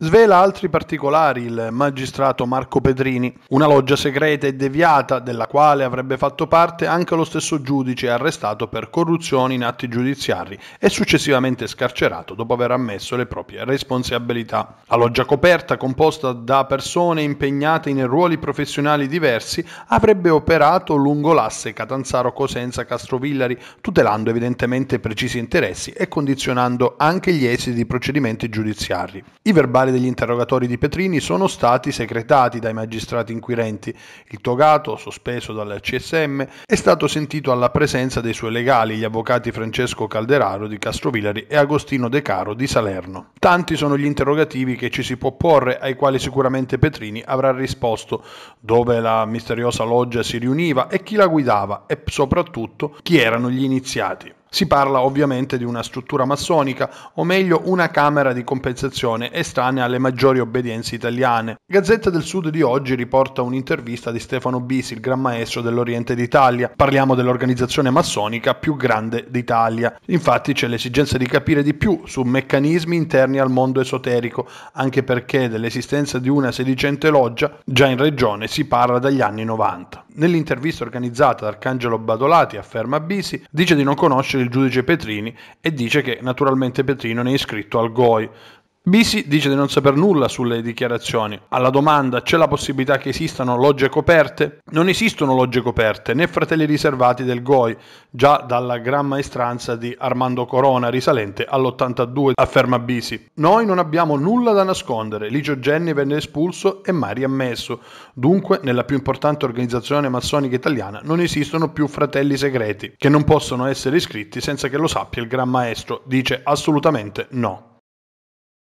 svela altri particolari il magistrato Marco Pedrini, una loggia segreta e deviata della quale avrebbe fatto parte anche lo stesso giudice arrestato per corruzione in atti giudiziari e successivamente scarcerato dopo aver ammesso le proprie responsabilità. La loggia coperta, composta da persone impegnate in ruoli professionali diversi, avrebbe operato lungo l'asse Catanzaro-Cosenza-Castrovillari, tutelando evidentemente precisi interessi e condizionando anche gli esiti di procedimenti giudiziari. I verbali originali degli interrogatori di Petrini sono stati secretati dai magistrati inquirenti. Il togato, sospeso dal CSM, è stato sentito alla presenza dei suoi legali, gli avvocati Francesco Calderaro di Castrovillari e Agostino De Caro di Salerno. Tanti sono gli interrogativi che ci si può porre, ai quali sicuramente Petrini avrà risposto dove la misteriosa loggia si riuniva e chi la guidava e soprattutto chi erano gli iniziati. Si parla ovviamente di una struttura massonica, o meglio una camera di compensazione estranea alle maggiori obbedienze italiane. Gazzetta del Sud di oggi riporta un'intervista di Stefano Bisi, il Gran Maestro dell'Oriente d'Italia. Parliamo dell'organizzazione massonica più grande d'Italia. Infatti c'è l'esigenza di capire di più su meccanismi interni al mondo esoterico, anche perché dell'esistenza di una sedicente loggia già in regione si parla dagli anni 90. Nell'intervista organizzata da Arcangelo Badolati, afferma Bisi, dice di non conoscere il giudice Petrini e dice che naturalmente Petrini ne è iscritto al GOI, Bisi dice di non saper nulla sulle dichiarazioni. Alla domanda c'è la possibilità che esistano logge coperte? Non esistono logge coperte né fratelli riservati del GOI, già dalla gran maestranza di Armando Corona risalente all'82, afferma Bisi. Noi non abbiamo nulla da nascondere. Licio Genni venne espulso e mai riammesso. Dunque, nella più importante organizzazione massonica italiana non esistono più fratelli segreti, che non possono essere iscritti senza che lo sappia il gran maestro. Dice assolutamente no.